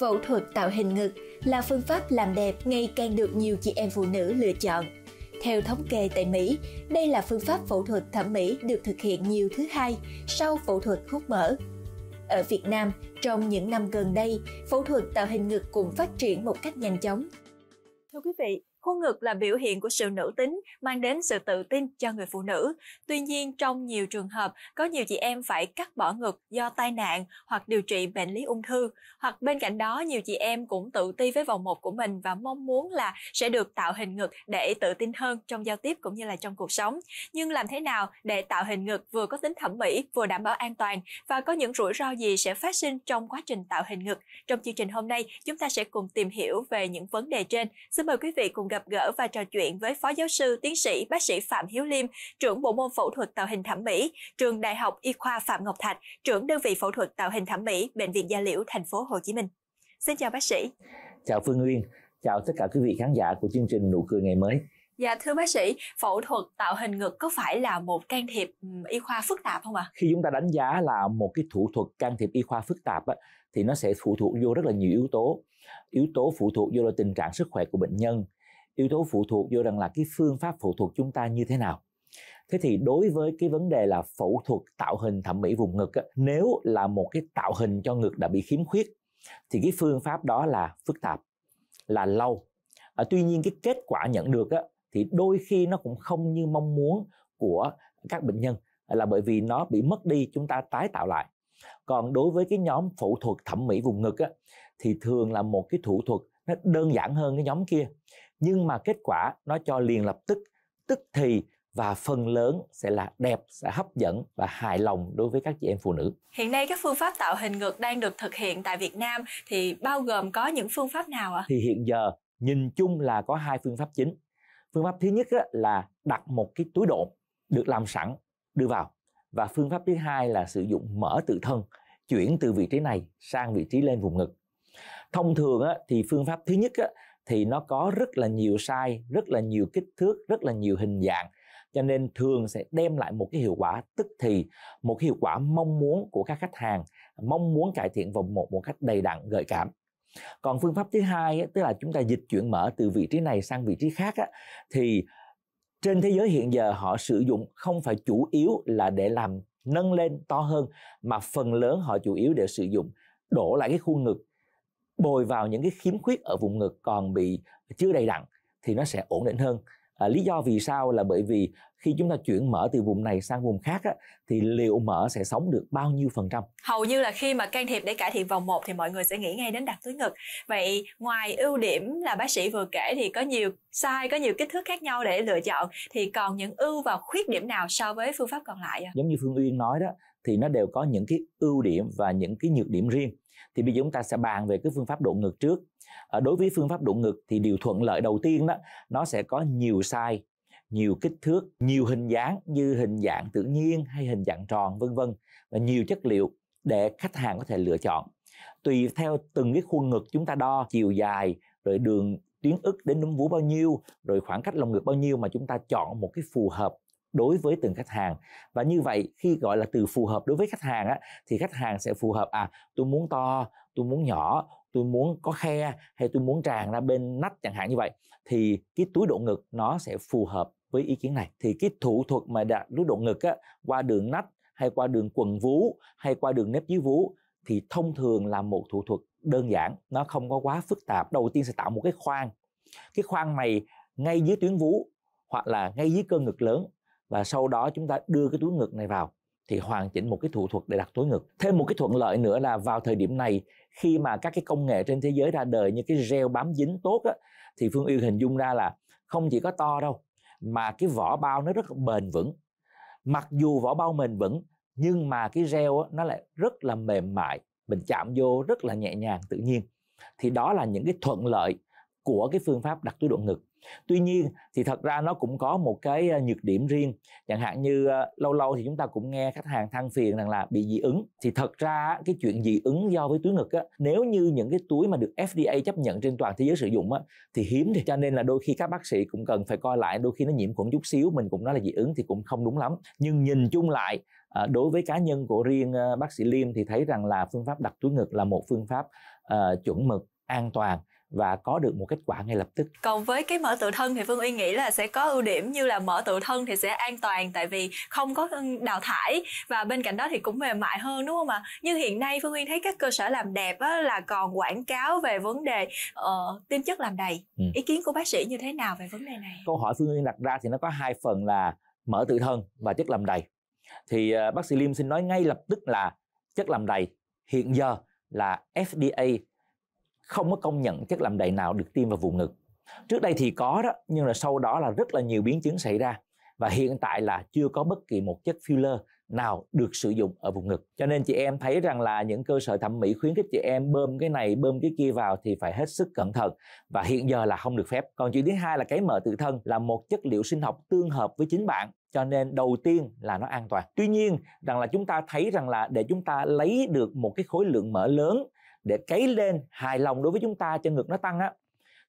Phẫu thuật tạo hình ngực là phương pháp làm đẹp ngày càng được nhiều chị em phụ nữ lựa chọn. Theo thống kê tại Mỹ, đây là phương pháp phẫu thuật thẩm mỹ được thực hiện nhiều thứ hai sau phẫu thuật hút mỡ. Ở Việt Nam, trong những năm gần đây, phẫu thuật tạo hình ngực cũng phát triển một cách nhanh chóng. Thưa quý vị, Khuôn ngực là biểu hiện của sự nữ tính, mang đến sự tự tin cho người phụ nữ. Tuy nhiên, trong nhiều trường hợp, có nhiều chị em phải cắt bỏ ngực do tai nạn hoặc điều trị bệnh lý ung thư. Hoặc bên cạnh đó, nhiều chị em cũng tự ti với vòng một của mình và mong muốn là sẽ được tạo hình ngực để tự tin hơn trong giao tiếp cũng như là trong cuộc sống. Nhưng làm thế nào để tạo hình ngực vừa có tính thẩm mỹ, vừa đảm bảo an toàn và có những rủi ro gì sẽ phát sinh trong quá trình tạo hình ngực? Trong chương trình hôm nay, chúng ta sẽ cùng tìm hiểu về những vấn đề trên. Xin mời quý vị cùng gặp gặp gỡ và trò chuyện với Phó Giáo sư Tiến sĩ Bác sĩ Phạm Hiếu Liêm, trưởng Bộ môn Phẫu thuật Tạo hình Thẩm mỹ, Trường Đại học Y khoa Phạm Ngọc Thạch, trưởng đơn vị phẫu thuật Tạo hình Thẩm mỹ, Bệnh viện Gia Liễu, thành phố Hồ Chí Minh. Xin chào bác sĩ. Chào Phương Nguyên, chào tất cả quý vị khán giả của chương trình Nụ cười ngày mới. Dạ thưa bác sĩ, phẫu thuật tạo hình ngực có phải là một can thiệp y khoa phức tạp không ạ? À? Khi chúng ta đánh giá là một cái thủ thuật can thiệp y khoa phức tạp á, thì nó sẽ phụ thuộc vô rất là nhiều yếu tố. Yếu tố phụ thuộc vô là tình trạng sức khỏe của bệnh nhân, yếu tố phụ thuộc vô rằng là cái phương pháp phụ thuộc chúng ta như thế nào thế thì đối với cái vấn đề là phẫu thuật tạo hình thẩm mỹ vùng ngực á, nếu là một cái tạo hình cho ngực đã bị khiếm khuyết thì cái phương pháp đó là phức tạp là lâu à, tuy nhiên cái kết quả nhận được á, thì đôi khi nó cũng không như mong muốn của các bệnh nhân là bởi vì nó bị mất đi chúng ta tái tạo lại còn đối với cái nhóm phẫu thuật thẩm mỹ vùng ngực á, thì thường là một cái thủ thuật nó đơn giản hơn cái nhóm kia nhưng mà kết quả nó cho liền lập tức tức thì và phần lớn sẽ là đẹp, sẽ hấp dẫn và hài lòng đối với các chị em phụ nữ. Hiện nay các phương pháp tạo hình ngực đang được thực hiện tại Việt Nam thì bao gồm có những phương pháp nào ạ? À? Thì hiện giờ nhìn chung là có hai phương pháp chính. Phương pháp thứ nhất là đặt một cái túi độn được làm sẵn đưa vào và phương pháp thứ hai là sử dụng mở tự thân chuyển từ vị trí này sang vị trí lên vùng ngực. Thông thường thì phương pháp thứ nhất thì nó có rất là nhiều size, rất là nhiều kích thước, rất là nhiều hình dạng. Cho nên thường sẽ đem lại một cái hiệu quả tức thì, một cái hiệu quả mong muốn của các khách hàng, mong muốn cải thiện vòng một một cách đầy đặn, gợi cảm. Còn phương pháp thứ hai tức là chúng ta dịch chuyển mở từ vị trí này sang vị trí khác thì trên thế giới hiện giờ họ sử dụng không phải chủ yếu là để làm nâng lên to hơn mà phần lớn họ chủ yếu để sử dụng đổ lại cái khuôn ngực bồi vào những cái khiếm khuyết ở vùng ngực còn bị chưa đầy đặn thì nó sẽ ổn định hơn à, lý do vì sao là bởi vì khi chúng ta chuyển mỡ từ vùng này sang vùng khác á, thì liệu mỡ sẽ sống được bao nhiêu phần trăm hầu như là khi mà can thiệp để cải thiện vòng một thì mọi người sẽ nghĩ ngay đến đặt túi ngực vậy ngoài ưu điểm là bác sĩ vừa kể thì có nhiều size có nhiều kích thước khác nhau để lựa chọn thì còn những ưu và khuyết điểm nào so với phương pháp còn lại giống như phương uyên nói đó thì nó đều có những cái ưu điểm và những cái nhược điểm riêng thì bây giờ chúng ta sẽ bàn về cái phương pháp độ ngược trước à, đối với phương pháp độ ngược thì điều thuận lợi đầu tiên đó nó sẽ có nhiều size nhiều kích thước nhiều hình dáng như hình dạng tự nhiên hay hình dạng tròn vân vân và nhiều chất liệu để khách hàng có thể lựa chọn tùy theo từng cái khuôn ngực chúng ta đo chiều dài rồi đường tuyến ức đến núm vú bao nhiêu rồi khoảng cách lồng ngực bao nhiêu mà chúng ta chọn một cái phù hợp đối với từng khách hàng và như vậy khi gọi là từ phù hợp đối với khách hàng á, thì khách hàng sẽ phù hợp à tôi muốn to tôi muốn nhỏ tôi muốn có khe hay tôi muốn tràn ra bên nách chẳng hạn như vậy thì cái túi độ ngực nó sẽ phù hợp với ý kiến này thì cái thủ thuật mà đặt túi độ ngực á, qua đường nách hay qua đường quần vú hay qua đường nếp dưới vú thì thông thường là một thủ thuật đơn giản nó không có quá phức tạp đầu tiên sẽ tạo một cái khoang cái khoang này ngay dưới tuyến vú hoặc là ngay dưới cơ ngực lớn và sau đó chúng ta đưa cái túi ngực này vào thì hoàn chỉnh một cái thủ thuật để đặt túi ngực. Thêm một cái thuận lợi nữa là vào thời điểm này khi mà các cái công nghệ trên thế giới ra đời như cái gel bám dính tốt á, thì Phương Uyên hình dung ra là không chỉ có to đâu mà cái vỏ bao nó rất bền vững. Mặc dù vỏ bao bền vững nhưng mà cái gel á, nó lại rất là mềm mại, mình chạm vô rất là nhẹ nhàng tự nhiên. Thì đó là những cái thuận lợi của cái phương pháp đặt túi độ ngực tuy nhiên thì thật ra nó cũng có một cái ờ, nhược điểm riêng chẳng hạn như ờ, lâu lâu thì chúng ta cũng nghe khách hàng than phiền rằng là bị dị ứng thì thật ra cái chuyện dị ứng do với túi ngực á, nếu như những cái túi mà được FDA chấp nhận trên toàn thế giới sử dụng á, thì hiếm thì cho nên là đôi khi các bác sĩ cũng cần phải coi lại đôi khi nó nhiễm khuẩn chút xíu mình cũng nói là dị ứng thì cũng không đúng lắm nhưng nhìn chung lại ờ, đối với cá nhân của riêng bác sĩ Liêm thì thấy rằng là phương pháp đặt túi ngực là một phương pháp uh, chuẩn mực an toàn và có được một kết quả ngay lập tức. Còn với cái mở tự thân thì Phương Uy nghĩ là sẽ có ưu điểm như là mở tự thân thì sẽ an toàn tại vì không có đào thải và bên cạnh đó thì cũng mềm mại hơn đúng không ạ? Nhưng hiện nay Phương Uy thấy các cơ sở làm đẹp á, là còn quảng cáo về vấn đề uh, ờ, tiêm chất làm đầy. Ừ. Ý kiến của bác sĩ như thế nào về vấn đề này? Câu hỏi Phương Uy đặt ra thì nó có hai phần là mở tự thân và chất làm đầy. Thì uh, bác sĩ Lim xin nói ngay lập tức là chất làm đầy hiện giờ là FDA không có công nhận chất làm đầy nào được tiêm vào vùng ngực trước đây thì có đó nhưng là sau đó là rất là nhiều biến chứng xảy ra và hiện tại là chưa có bất kỳ một chất filler nào được sử dụng ở vùng ngực cho nên chị em thấy rằng là những cơ sở thẩm mỹ khuyến khích chị em bơm cái này bơm cái kia vào thì phải hết sức cẩn thận và hiện giờ là không được phép còn chuyện thứ hai là cái mở tự thân là một chất liệu sinh học tương hợp với chính bạn cho nên đầu tiên là nó an toàn tuy nhiên rằng là chúng ta thấy rằng là để chúng ta lấy được một cái khối lượng mỡ lớn để cấy lên hài lòng đối với chúng ta cho ngực nó tăng á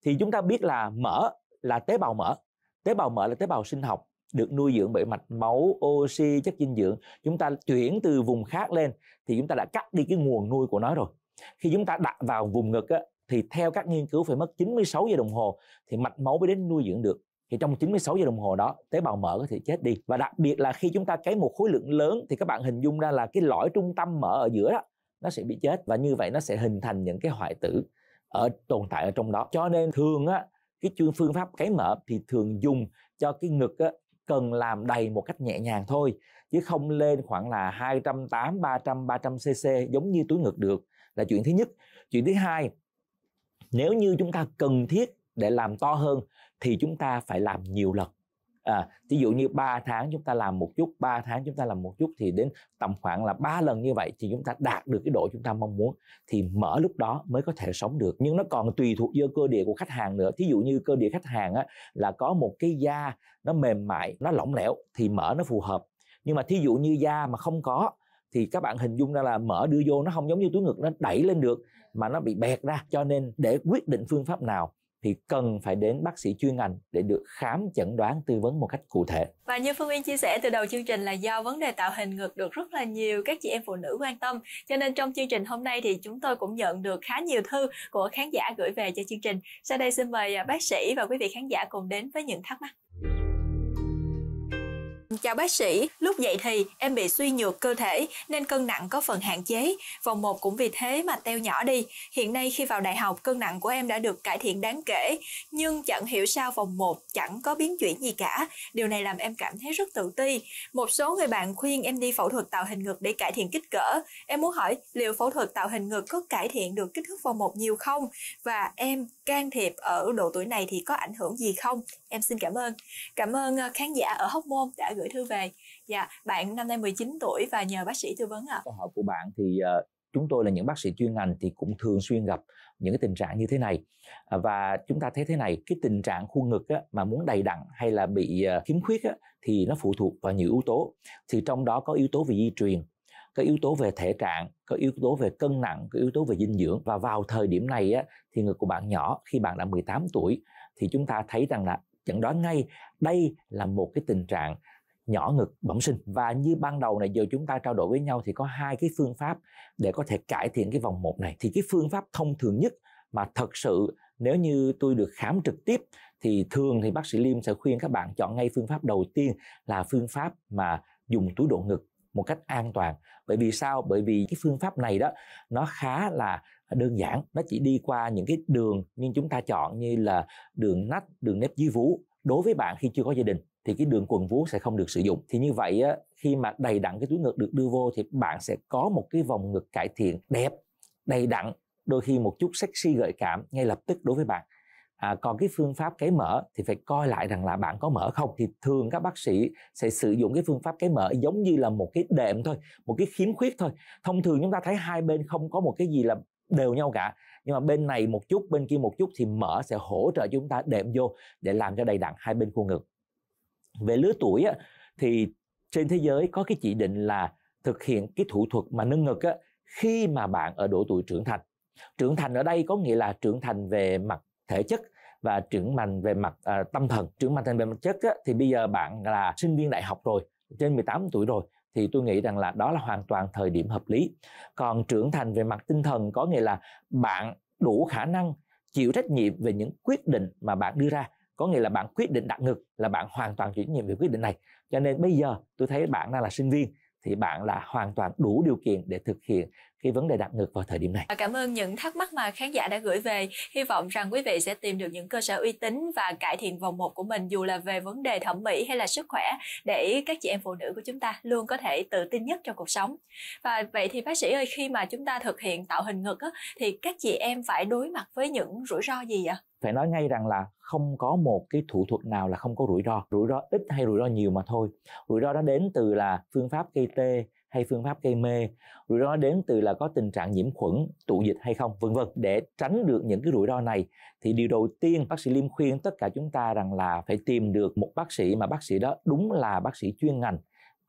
thì chúng ta biết là mỡ là tế bào mỡ tế bào mỡ là tế bào sinh học được nuôi dưỡng bởi mạch máu oxy chất dinh dưỡng chúng ta chuyển từ vùng khác lên thì chúng ta đã cắt đi cái nguồn nuôi của nó rồi khi chúng ta đặt vào vùng ngực á, thì theo các nghiên cứu phải mất 96 giờ đồng hồ thì mạch máu mới đến nuôi dưỡng được thì trong 96 giờ đồng hồ đó tế bào mỡ có thể chết đi và đặc biệt là khi chúng ta cấy một khối lượng lớn thì các bạn hình dung ra là cái lõi trung tâm mỡ ở giữa đó nó sẽ bị chết và như vậy nó sẽ hình thành những cái hoại tử ở tồn tại ở trong đó cho nên thường á cái chương phương pháp cấy mỡ thì thường dùng cho cái ngực á, cần làm đầy một cách nhẹ nhàng thôi chứ không lên khoảng là 208 300 300 cc giống như túi ngực được là chuyện thứ nhất chuyện thứ hai nếu như chúng ta cần thiết để làm to hơn thì chúng ta phải làm nhiều lần à, ví dụ như 3 tháng chúng ta làm một chút 3 tháng chúng ta làm một chút thì đến tầm khoảng là ba lần như vậy thì chúng ta đạt được cái độ chúng ta mong muốn thì mở lúc đó mới có thể sống được nhưng nó còn tùy thuộc vô cơ địa của khách hàng nữa thí dụ như cơ địa khách hàng á, là có một cái da nó mềm mại nó lỏng lẻo thì mở nó phù hợp nhưng mà thí dụ như da mà không có thì các bạn hình dung ra là mở đưa vô nó không giống như túi ngực nó đẩy lên được mà nó bị bẹt ra cho nên để quyết định phương pháp nào thì cần phải đến bác sĩ chuyên ngành để được khám chẩn đoán tư vấn một cách cụ thể. Và như Phương Yên chia sẻ từ đầu chương trình là do vấn đề tạo hình ngực được rất là nhiều các chị em phụ nữ quan tâm. Cho nên trong chương trình hôm nay thì chúng tôi cũng nhận được khá nhiều thư của khán giả gửi về cho chương trình. Sau đây xin mời à, bác sĩ và quý vị khán giả cùng đến với những thắc mắc chào bác sĩ, lúc dậy thì em bị suy nhược cơ thể nên cân nặng có phần hạn chế. Vòng 1 cũng vì thế mà teo nhỏ đi. Hiện nay khi vào đại học, cân nặng của em đã được cải thiện đáng kể, nhưng chẳng hiểu sao vòng 1 chẳng có biến chuyển gì cả. Điều này làm em cảm thấy rất tự ti. Một số người bạn khuyên em đi phẫu thuật tạo hình ngực để cải thiện kích cỡ. Em muốn hỏi liệu phẫu thuật tạo hình ngực có cải thiện được kích thước vòng 1 nhiều không? Và em can thiệp ở độ tuổi này thì có ảnh hưởng gì không em xin cảm ơn cảm ơn ờ, khán giả ở hóc môn đã gửi thư về dạ bạn năm nay 19 tuổi và nhờ bác sĩ tư vấn ạ câu hỏi của bạn thì ờ, chúng tôi là những bác sĩ chuyên ngành thì cũng thường xuyên gặp những cái tình trạng như thế này à, và chúng ta thấy thế này cái tình trạng khuôn ngực á, mà muốn đầy đặn hay là bị ờ, khiếm khuyết á, thì nó phụ thuộc vào nhiều yếu tố thì trong đó có yếu tố về di truyền có yếu tố về thể trạng có yếu tố về cân nặng có yếu tố về dinh dưỡng và vào thời điểm này á, thì người của bạn nhỏ khi bạn đã 18 tuổi thì chúng ta thấy rằng là chẩn đoán ngay đây là một cái tình trạng nhỏ ngực bẩm sinh và như ban đầu này giờ chúng ta trao đổi với nhau thì có hai cái phương pháp để có thể cải thiện cái vòng một này thì cái phương pháp thông thường nhất mà thật sự nếu như tôi được khám trực tiếp thì thường thì bác sĩ Liêm sẽ khuyên các bạn chọn ngay phương pháp đầu tiên là phương pháp mà dùng túi độ ngực một cách an toàn bởi vì sao bởi vì cái phương pháp này đó nó khá là đơn giản nó chỉ đi qua những cái đường nhưng chúng ta chọn như là đường nách đường nếp dưới vú đối với bạn khi chưa có gia đình thì cái đường quần vú sẽ không được sử dụng thì như vậy á, khi mà đầy đặn cái túi ngực được đưa vô thì bạn sẽ có một cái vòng ngực cải thiện đẹp đầy đặn đôi khi một chút sexy gợi cảm ngay lập tức đối với bạn À, còn cái phương pháp cấy mở thì phải coi lại rằng là bạn có mở không thì thường các bác sĩ sẽ sử dụng cái phương pháp cấy mở giống như là một cái đệm thôi một cái khiếm khuyết thôi thông thường chúng ta thấy hai bên không có một cái gì là đều nhau cả nhưng mà bên này một chút bên kia một chút thì mở sẽ hỗ trợ chúng ta đệm vô để làm cho đầy đặn hai bên khuôn ngực về lứa tuổi á, thì trên thế giới có cái chỉ định là thực hiện cái thủ thuật mà nâng ngực á, khi mà bạn ở độ tuổi trưởng thành trưởng thành ở đây có nghĩa là trưởng thành về mặt thể chất và trưởng thành về mặt à, tâm thần trưởng thành về mặt chất á, thì bây giờ bạn là sinh viên đại học rồi trên 18 tuổi rồi thì tôi nghĩ rằng là đó là hoàn toàn thời điểm hợp lý còn trưởng thành về mặt tinh thần có nghĩa là bạn đủ khả năng chịu trách nhiệm về những quyết định mà bạn đưa ra có nghĩa là bạn quyết định đặt ngực là bạn hoàn toàn chịu trách nhiệm về quyết định này cho nên bây giờ tôi thấy bạn đang là sinh viên thì bạn là hoàn toàn đủ điều kiện để thực hiện khi vấn đề đặt ngược vào thời điểm này. Cảm ơn những thắc mắc mà khán giả đã gửi về. Hy vọng rằng quý vị sẽ tìm được những cơ sở uy tín và cải thiện vòng một của mình dù là về vấn đề thẩm mỹ hay là sức khỏe để các chị em phụ nữ của chúng ta luôn có thể tự tin nhất trong cuộc sống. Và vậy thì bác sĩ ơi khi mà chúng ta thực hiện tạo hình ngực á, thì các chị em phải đối mặt với những rủi ro gì ạ? Phải nói ngay rằng là không có một cái thủ thuật nào là không có rủi ro, rủi ro ít hay rủi ro nhiều mà thôi. Rủi ro đó đến từ là phương pháp gây tê, hay phương pháp gây mê rủi ro đến từ là có tình trạng nhiễm khuẩn tụ dịch hay không vân vân để tránh được những cái rủi ro này thì điều đầu tiên bác sĩ liêm khuyên tất cả chúng ta rằng là phải tìm được một bác sĩ mà bác sĩ đó đúng là bác sĩ chuyên ngành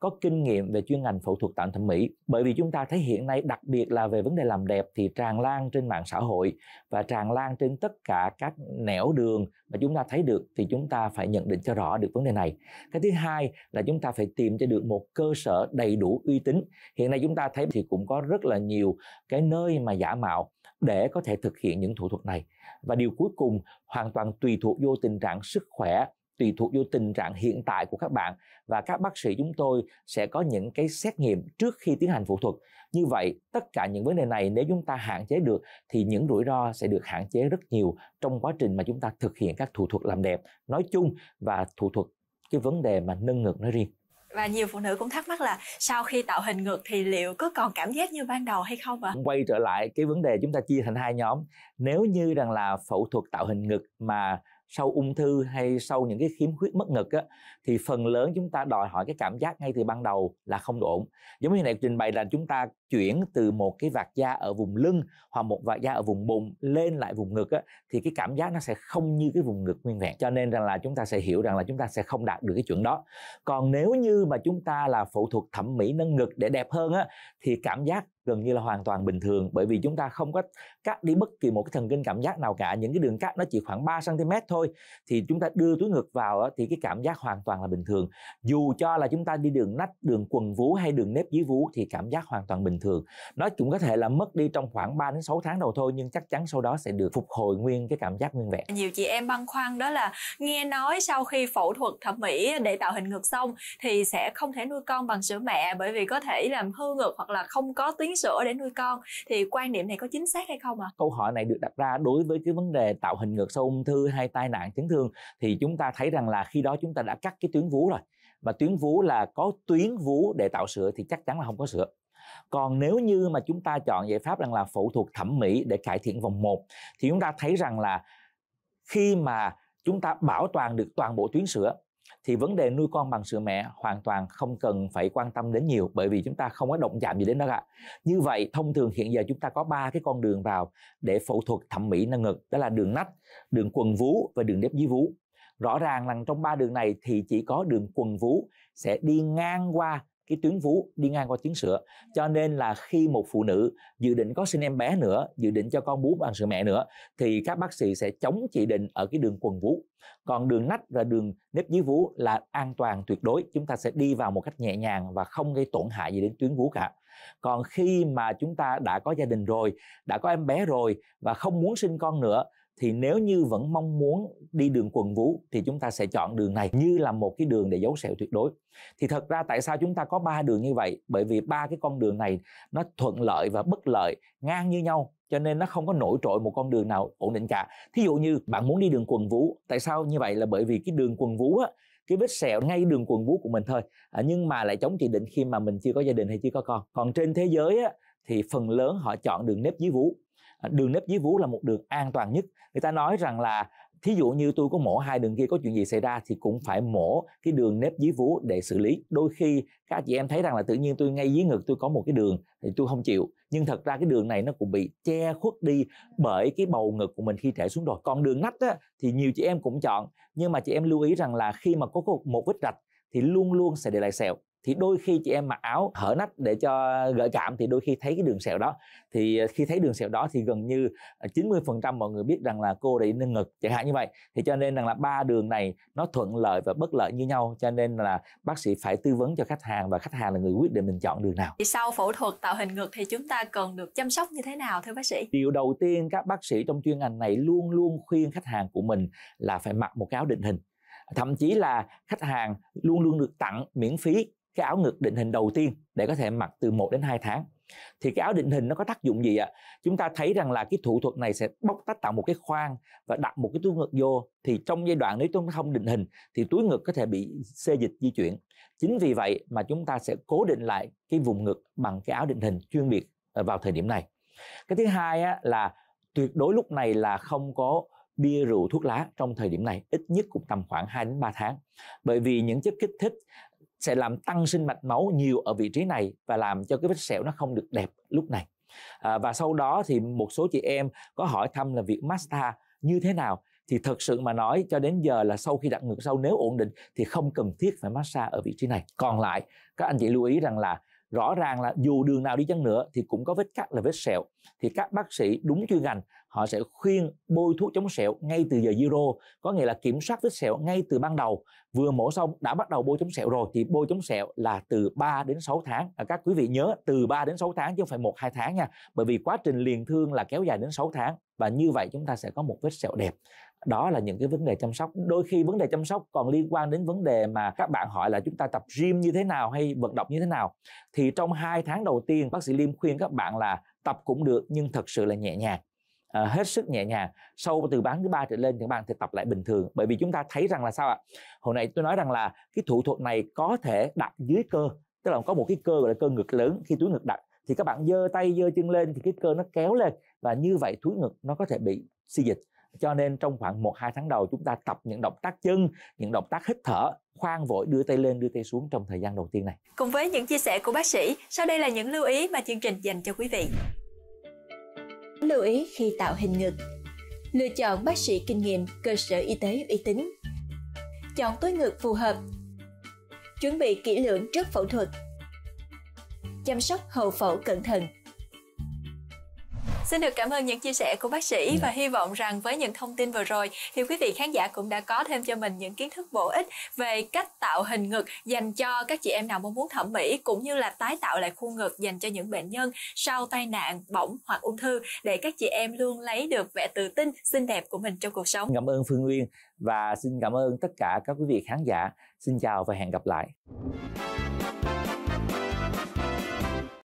có kinh nghiệm về chuyên ngành phẫu thuật tạo thẩm mỹ bởi vì chúng ta thấy hiện nay đặc biệt là về vấn đề làm đẹp thì tràn lan trên mạng xã hội và tràn lan trên tất cả các nẻo đường mà chúng ta thấy được thì chúng ta phải nhận định cho rõ được vấn đề này cái thứ hai là chúng ta phải tìm cho được một cơ sở đầy đủ uy tín hiện nay chúng ta thấy thì cũng có rất là nhiều cái nơi mà giả mạo để có thể thực hiện những thủ thuật này và điều cuối cùng hoàn toàn tùy thuộc vô tình trạng sức khỏe tùy thuộc vô tình trạng hiện tại của các bạn và các bác sĩ chúng tôi sẽ có những cái xét nghiệm trước khi tiến hành phẫu thuật. Như vậy, tất cả những vấn đề này nếu chúng ta hạn chế được thì những rủi ro sẽ được hạn chế rất nhiều trong quá trình mà chúng ta thực hiện các thủ thuật làm đẹp nói chung và thủ thuật cái vấn đề mà nâng ngực nói riêng và nhiều phụ nữ cũng thắc mắc là sau khi tạo hình ngực thì liệu có còn cảm giác như ban đầu hay không ạ? À? Quay trở lại cái vấn đề chúng ta chia thành hai nhóm. Nếu như rằng là phẫu thuật tạo hình ngực mà sau ung thư hay sau những cái khiếm khuyết mất ngực á, thì phần lớn chúng ta đòi hỏi cái cảm giác ngay từ ban đầu là không ổn giống như này trình bày là chúng ta chuyển từ một cái vạt da ở vùng lưng hoặc một vạt da ở vùng bụng lên lại vùng ngực á, thì cái cảm giác nó sẽ không như cái vùng ngực nguyên vẹn cho nên rằng là chúng ta sẽ hiểu rằng là chúng ta sẽ không đạt được cái chuẩn đó còn nếu như mà chúng ta là phụ thuộc thẩm mỹ nâng ngực để đẹp hơn á, thì cảm giác gần như là hoàn toàn bình thường bởi vì chúng ta không có cắt đi bất kỳ một cái thần kinh cảm giác nào cả những cái đường cắt nó chỉ khoảng 3 cm thôi thì chúng ta đưa túi ngực vào thì cái cảm giác hoàn toàn là bình thường dù cho là chúng ta đi đường nách đường quần vú hay đường nếp dưới vú thì cảm giác hoàn toàn bình thường nó cũng có thể là mất đi trong khoảng 3 đến 6 tháng đầu thôi nhưng chắc chắn sau đó sẽ được phục hồi nguyên cái cảm giác nguyên vẹn nhiều chị em băn khoăn đó là nghe nói sau khi phẫu thuật thẩm mỹ để tạo hình ngực xong thì sẽ không thể nuôi con bằng sữa mẹ bởi vì có thể làm hư ngực hoặc là không có tuyến miếng sữa để nuôi con thì quan niệm này có chính xác hay không ạ? À? Câu hỏi này được đặt ra đối với cái vấn đề tạo hình ngược sau ung thư hay tai nạn chấn thương thì chúng ta thấy rằng là khi đó chúng ta đã cắt cái tuyến vú rồi mà tuyến vú là có tuyến vú để tạo sữa thì chắc chắn là không có sữa còn nếu như mà chúng ta chọn giải pháp rằng là phẫu thuật thẩm mỹ để cải thiện vòng 1 thì chúng ta thấy rằng là khi mà chúng ta bảo toàn được toàn bộ tuyến sữa thì vấn đề nuôi con bằng sữa mẹ hoàn toàn không cần phải quan tâm đến nhiều bởi vì chúng ta không có động chạm gì đến đó cả. Như vậy thông thường hiện giờ chúng ta có ba cái con đường vào để phẫu thuật thẩm mỹ nâng ngực đó là đường nách, đường quần vú và đường nếp dưới vú. Rõ ràng là trong ba đường này thì chỉ có đường quần vú sẽ đi ngang qua cái tuyến vú đi ngang qua tuyến sữa dạ. cho nên là khi một phụ nữ dự định có sinh em bé nữa dự định cho con bú bằng sữa mẹ nữa thì các bác sĩ sẽ chống chỉ định ở cái đường quần vú còn đường nách và đường nếp dưới vú là an toàn tuyệt đối chúng ta sẽ đi vào một cách nhẹ nhàng và không gây tổn hại gì đến tuyến vú cả còn khi mà chúng ta đã có gia đình rồi đã có em bé rồi và không muốn sinh con nữa thì nếu như vẫn mong muốn đi đường quần vũ thì chúng ta sẽ chọn đường này như là một cái đường để giấu sẹo tuyệt đối thì thật ra tại sao chúng ta có ba đường như vậy bởi vì ba cái con đường này nó thuận lợi và bất lợi ngang như nhau cho nên nó không có nổi trội một con đường nào ổn định cả thí dụ như bạn muốn đi đường quần vũ tại sao như vậy là bởi vì cái đường quần vũ á cái vết sẹo ngay đường quần vú của mình thôi à, nhưng mà lại chống chỉ định khi mà mình chưa có gia đình hay chưa có con còn trên thế giới á, thì phần lớn họ chọn đường nếp dưới vú À, đường nếp dưới vú là một đường an toàn nhất người ta nói rằng là thí dụ như tôi có mổ hai đường kia có chuyện gì xảy ra thì cũng phải mổ cái đường nếp dưới vú để xử lý đôi khi các chị em thấy rằng là tự nhiên tôi ngay dưới ngực tôi có một cái đường thì tôi không chịu nhưng thật ra cái đường này nó cũng bị che khuất đi bởi cái bầu ngực của mình khi trẻ xuống rồi còn đường nách á, thì nhiều chị em cũng chọn nhưng mà chị em lưu ý rằng là khi mà có một vết rạch thì luôn luôn sẽ để lại sẹo thì đôi khi chị em mặc áo hở nách để cho gợi cảm thì đôi khi thấy cái đường sẹo đó thì ờ, khi thấy đường sẹo đó thì gần như 90% ờ, mọi người biết rằng là cô để nâng ngực chẳng hạn như vậy thì cho nên rằng là ba đường này nó thuận lợi và bất lợi như nhau cho nên là bác sĩ phải tư vấn cho khách hàng và khách hàng là người quyết định mình chọn đường nào. Thì sau phẫu thuật tạo hình ngực thì chúng ta cần được chăm sóc như thế nào thưa bác sĩ? Điều đầu tiên các bác sĩ trong chuyên ngành này luôn luôn khuyên khách hàng của mình là phải mặc một cái áo định hình thậm chí là khách hàng luôn luôn được tặng miễn phí cái áo ngực định hình đầu tiên để có thể mặc từ 1 đến 2 tháng thì cái áo định hình nó có tác dụng gì ạ? Chúng ta thấy rằng là cái thủ thuật này sẽ bóc tách tạo một cái khoang và đặt một cái túi ngực vô thì trong giai đoạn nếu chúng ta không định hình thì túi ngực có thể bị xê dịch di chuyển. Chính vì vậy mà chúng ta sẽ cố định lại cái vùng ngực bằng cái áo định hình chuyên biệt à, vào thời điểm này. Cái thứ hai á, là tuyệt đối lúc này là không có bia rượu thuốc lá trong thời điểm này ít nhất cũng tầm khoảng 2 đến 3 tháng. Bởi vì những chất kích thích sẽ làm tăng sinh mạch máu nhiều ở vị trí này và làm cho cái vết sẹo nó không được đẹp lúc này à, và sau đó thì một số chị em có hỏi thăm là việc massage như thế nào thì thật sự mà nói cho đến giờ là sau khi đặt ngược sau nếu ổn định thì không cần thiết phải massage ở vị trí này còn lại các anh chị lưu ý rằng là rõ ràng là dù đường nào đi chăng nữa thì cũng có vết cắt là vết sẹo thì các bác sĩ đúng chuyên ngành họ sẽ khuyên bôi thuốc chống sẹo ngay từ giờ zero có nghĩa là kiểm soát vết sẹo ngay từ ban đầu vừa mổ xong đã bắt đầu bôi chống sẹo rồi thì bôi chống sẹo là từ 3 đến 6 tháng à, các quý vị nhớ từ 3 đến 6 tháng chứ không phải một hai tháng nha bởi vì quá trình liền thương là kéo dài đến 6 tháng và như vậy chúng ta sẽ có một vết sẹo đẹp đó là những cái vấn đề chăm sóc đôi khi vấn đề chăm sóc còn liên quan đến vấn đề mà các bạn hỏi là chúng ta tập gym như thế nào hay vận động như thế nào thì trong hai tháng đầu tiên bác sĩ liêm khuyên các bạn là tập cũng được nhưng thật sự là nhẹ nhàng à, hết sức nhẹ nhàng sau từ bán thứ ba trở lên thì các bạn thì tập lại bình thường bởi vì chúng ta thấy rằng là sao ạ hồi nãy tôi nói rằng là cái thủ thuật này có thể đặt dưới cơ tức là có một cái cơ gọi là cơ ngực lớn khi túi ngực đặt thì các bạn giơ tay giơ chân lên thì cái cơ nó kéo lên và như vậy túi ngực nó có thể bị suy dịch cho nên trong khoảng 1 2 tháng đầu chúng ta tập những động tác chân, những động tác hít thở khoan vội đưa tay lên đưa tay xuống trong thời gian đầu tiên này. Cùng với những chia sẻ của bác sĩ, sau đây là những lưu ý mà chương trình dành cho quý vị. Lưu ý khi tạo hình ngực. Lựa chọn bác sĩ kinh nghiệm, cơ sở y tế uy tín. Chọn túi ngực phù hợp. Chuẩn bị kỹ lưỡng trước phẫu thuật. Chăm sóc hậu phẫu cẩn thận Xin được cảm ơn những chia sẻ của bác sĩ yeah. Dạ. và hy vọng rằng với những thông tin vừa rồi thì quý vị khán giả cũng đã có thêm cho mình những kiến thức bổ ích về cách tạo hình ngực dành cho các chị em nào mong muốn thẩm mỹ cũng như là tái tạo lại khuôn ngực dành cho những bệnh nhân sau tai nạn, bỏng hoặc ung thư để các chị em luôn lấy được vẻ tự tin, xinh đẹp của mình trong cuộc sống. Cảm ơn Phương Nguyên và xin cảm ơn tất cả các quý vị khán giả. Xin chào và hẹn gặp lại.